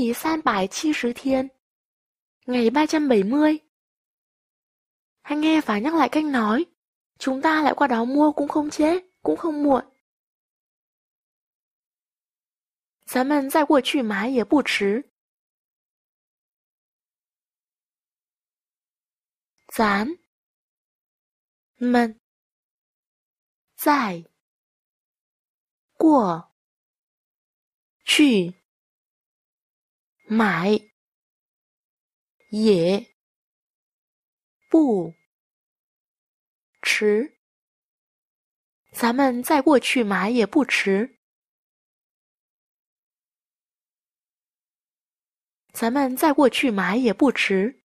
第三百七十 thiên Ngày 370 Anh nghe và nhắc lại cách nói Chúng ta lại qua đó mua cũng không trễ, cũng không muộn qua 咱们再过去买也不迟。咱们再过去买也不迟，咱们再过去买也不迟。咱们再过去买也不迟。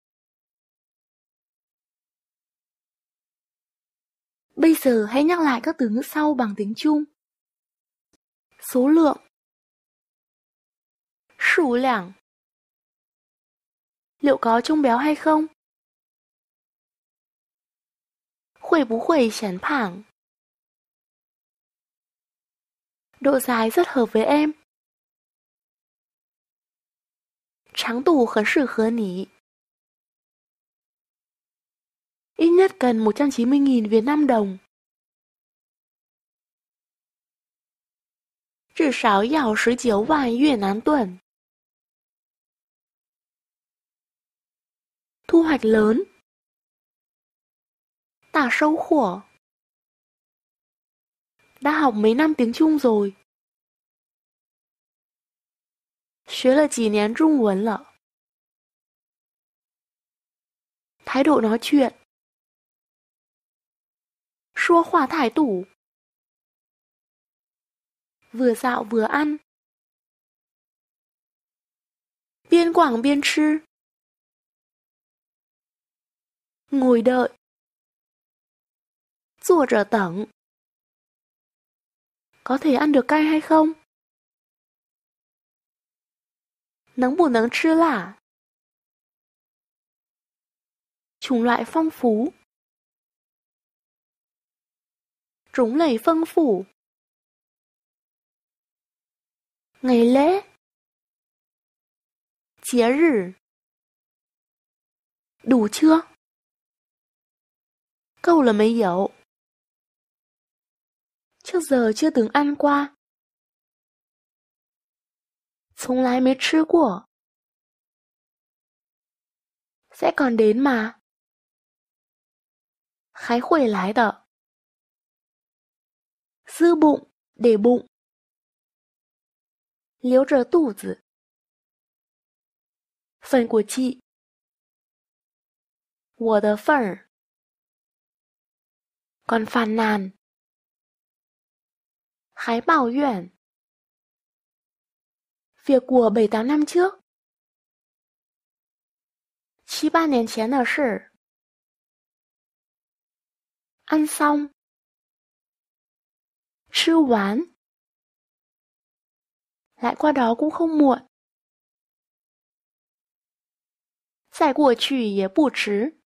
Bây giờ hãy nhắc lại các từ ngữ sau bằng tiếng Trung: số lượng，lượng. liệu có trông béo hay không? chán 会不会显胖? Độ dài rất hợp với em. Tráng tủ 长度很适合你. Ít nhất cần 190.000 Việt Nam đồng. 至少要19万越南盾. thu hoạch lớn. Tả sâu khổ Đã học mấy năm tiếng Trung rồi. thái độ nói chuyện. 说话态度 Vừa dạo vừa ăn. Biên quảng biên chứ ngồi đợi. Rùa trở tẩn. Có thể ăn được cay hay không? Nắng bù nắng chưa lả. Chủng loại phong phú. Ngày lễ. Chế Đủ chưa? 够了没有？就这，就等安瓜。从来没吃过？second day 嘛？还会来的。subuh day boh。留着肚子。分过期。我的份。儿。còn phàn nàn Khái bảo Uyển Việc của 7-8 năm trước 7-8年前的事 Ăn xong chưa quán Lại qua đó cũng không muộn Giải của trùy 也不迟